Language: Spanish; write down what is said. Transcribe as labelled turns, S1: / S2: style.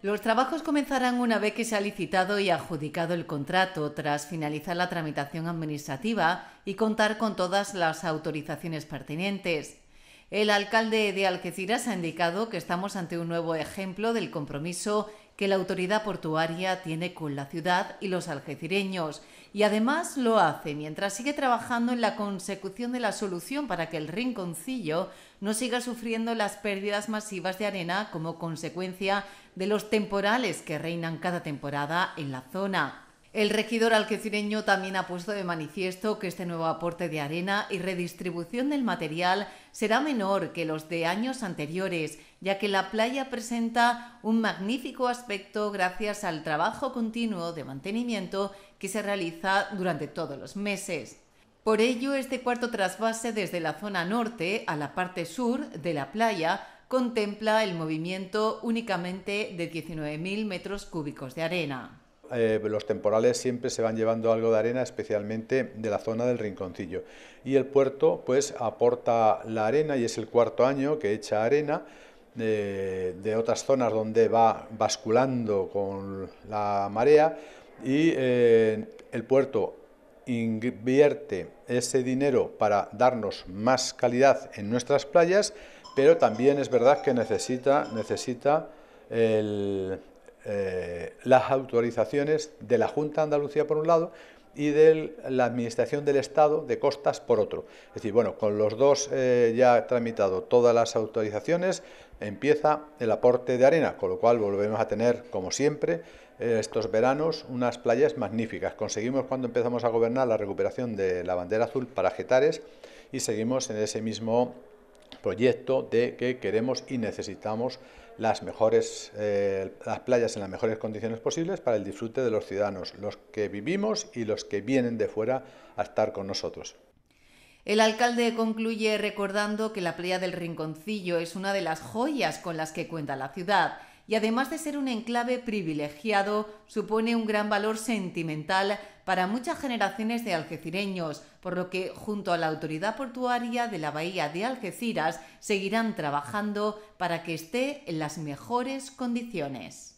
S1: Los trabajos comenzarán una vez que se ha licitado y adjudicado el contrato, tras finalizar la tramitación administrativa y contar con todas las autorizaciones pertinentes. El alcalde de Algeciras ha indicado que estamos ante un nuevo ejemplo del compromiso que la autoridad portuaria tiene con la ciudad y los algecireños, y además lo hace mientras sigue trabajando en la consecución de la solución para que el rinconcillo no siga sufriendo las pérdidas masivas de arena como consecuencia de los temporales que reinan cada temporada en la zona. El regidor alquecireño también ha puesto de manifiesto que este nuevo aporte de arena y redistribución del material será menor que los de años anteriores, ya que la playa presenta un magnífico aspecto gracias al trabajo continuo de mantenimiento que se realiza durante todos los meses. Por ello, este cuarto trasvase desde la zona norte a la parte sur de la playa contempla el movimiento únicamente de 19.000 metros cúbicos de arena.
S2: Eh, los temporales siempre se van llevando algo de arena, especialmente de la zona del rinconcillo. Y el puerto pues aporta la arena y es el cuarto año que echa arena eh, de, otras zonas donde va basculando con la marea y eh, el puerto invierte ese dinero para darnos más calidad en nuestras playas, pero también es verdad que necesita, necesita el, las autorizaciones de la Junta de Andalucía por un lado y de la Administración del Estado de Costas por otro. Es decir, bueno, con los dos eh, ya tramitado todas las autorizaciones, empieza el aporte de arena, con lo cual volvemos a tener, como siempre, eh, estos veranos unas playas magníficas. Conseguimos cuando empezamos a gobernar la recuperación de la bandera azul para Getares y seguimos en ese mismo proyecto de que queremos y necesitamos las, mejores, eh, las playas en las mejores condiciones posibles para el disfrute de los ciudadanos, los que vivimos y los que vienen de fuera a estar con nosotros.
S1: El alcalde concluye recordando que la playa del Rinconcillo es una de las joyas con las que cuenta la ciudad y además de ser un enclave privilegiado, supone un gran valor sentimental para muchas generaciones de algecireños, por lo que junto a la autoridad portuaria de la bahía de Algeciras seguirán trabajando para que esté en las mejores condiciones.